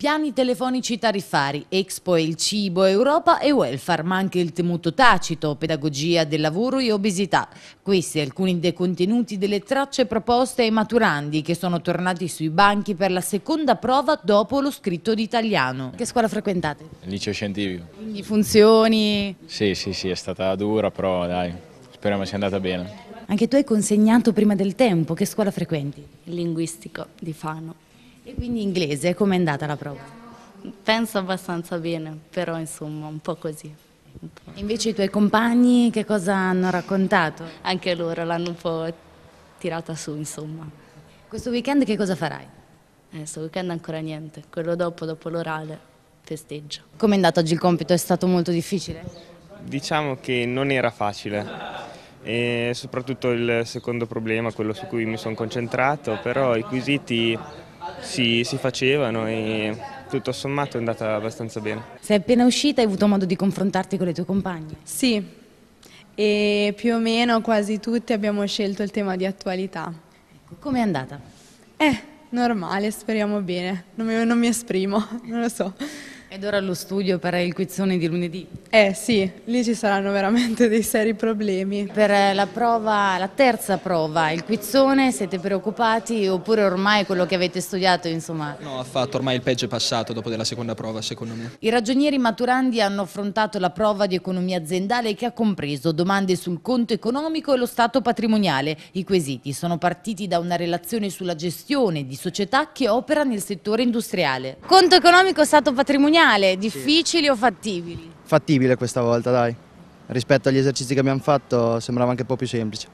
Piani telefonici tariffari, Expo e il cibo, Europa e welfare, ma anche il temuto tacito, pedagogia del lavoro e obesità. Questi alcuni dei contenuti delle tracce proposte ai maturandi che sono tornati sui banchi per la seconda prova dopo lo scritto di italiano. Che scuola frequentate? liceo scientifico. Quindi funzioni? Sì, sì, sì, è stata dura, però dai, speriamo sia andata bene. Anche tu hai consegnato prima del tempo, che scuola frequenti? linguistico di Fano. E quindi inglese, come è andata la prova? Penso abbastanza bene, però insomma un po' così. E Invece i tuoi compagni che cosa hanno raccontato? Anche loro l'hanno un po' tirata su insomma. Questo weekend che cosa farai? Eh, questo weekend ancora niente, quello dopo, dopo l'orale, festeggio. Come è andato oggi il compito? È stato molto difficile? Diciamo che non era facile e soprattutto il secondo problema, quello su cui mi sono concentrato, però i quesiti si, si facevano e tutto sommato è andata abbastanza bene. Sei appena uscita, hai avuto modo di confrontarti con le tue compagne? Sì, e più o meno quasi tutti abbiamo scelto il tema di attualità. Ecco, Com'è andata? Eh, normale, speriamo bene, non mi, non mi esprimo, non lo so. Ed ora allo studio per il quizzone di lunedì? Eh sì, lì ci saranno veramente dei seri problemi. Per la, prova, la terza prova, il quizzone, siete preoccupati oppure ormai quello che avete studiato insomma? No affatto, ormai il peggio è passato dopo della seconda prova secondo me. I ragionieri maturandi hanno affrontato la prova di economia aziendale che ha compreso domande sul conto economico e lo stato patrimoniale. I quesiti sono partiti da una relazione sulla gestione di società che opera nel settore industriale. Conto economico e stato patrimoniale, difficili sì. o fattibili? fattibile questa volta, dai. Rispetto agli esercizi che abbiamo fatto sembrava anche un po' più semplice.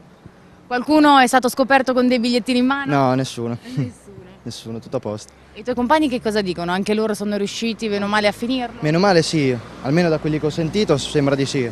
Qualcuno è stato scoperto con dei bigliettini in mano? No, nessuno. Nessuno. nessuno, tutto a posto. E i tuoi compagni che cosa dicono? Anche loro sono riusciti, meno male, a finirlo? Meno male sì, almeno da quelli che ho sentito sembra di sì.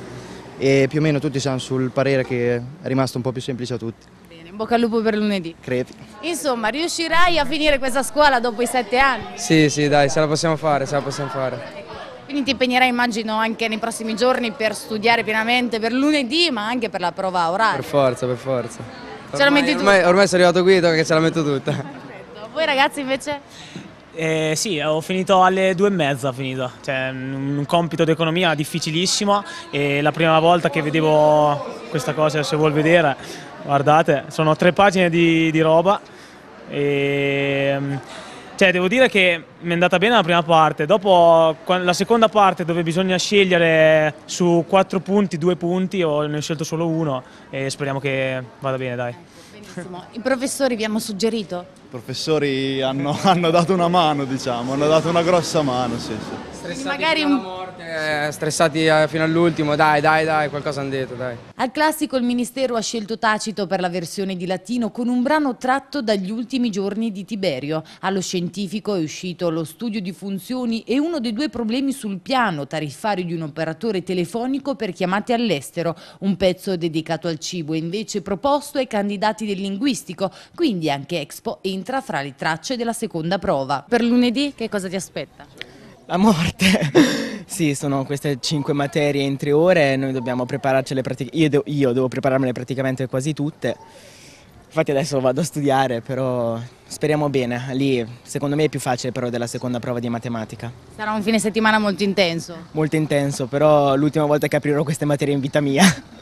E più o meno tutti siamo sul parere che è rimasto un po' più semplice a tutti. Bene, in bocca al lupo per lunedì. Crepi. Insomma, riuscirai a finire questa scuola dopo i sette anni? Sì, sì, dai, ce la possiamo fare, ce la possiamo fare. Quindi ti impegnerai immagino anche nei prossimi giorni per studiare pienamente per lunedì ma anche per la prova orale. Per forza, per forza. Ormai, ce la metti ormai, Ormai sono arrivato qui che ce la metto tutta. Perfetto. Voi ragazzi invece? Eh, sì, ho finito alle due e mezza, finito. Cioè, un compito d'economia difficilissimo e la prima volta che vedevo questa cosa, se vuol vedere, guardate, sono tre pagine di, di roba. E, mm, cioè, devo dire che mi è andata bene la prima parte, dopo la seconda parte dove bisogna scegliere su quattro punti, due punti, ho, ne ho scelto solo uno e speriamo che vada bene, dai. Benissimo. I professori vi hanno suggerito? I professori hanno, hanno dato una mano, diciamo, hanno dato una grossa mano, sì, sì stressati magari un... morte, eh, stressati eh, fino all'ultimo, dai, dai, dai, qualcosa hanno detto, dai. Al classico il Ministero ha scelto Tacito per la versione di latino con un brano tratto dagli ultimi giorni di Tiberio. Allo scientifico è uscito lo studio di funzioni e uno dei due problemi sul piano tariffario di un operatore telefonico per chiamate all'estero. Un pezzo dedicato al cibo è invece proposto ai candidati del linguistico, quindi anche Expo entra fra le tracce della seconda prova. Per lunedì che cosa ti aspetta? La morte. sì, sono queste cinque materie in tre ore, e noi dobbiamo prepararcele, io, devo, io devo prepararmele praticamente quasi tutte. Infatti adesso vado a studiare, però speriamo bene. Lì secondo me è più facile però della seconda prova di matematica. Sarà un fine settimana molto intenso. Molto intenso, però l'ultima volta che aprirò queste materie in vita mia.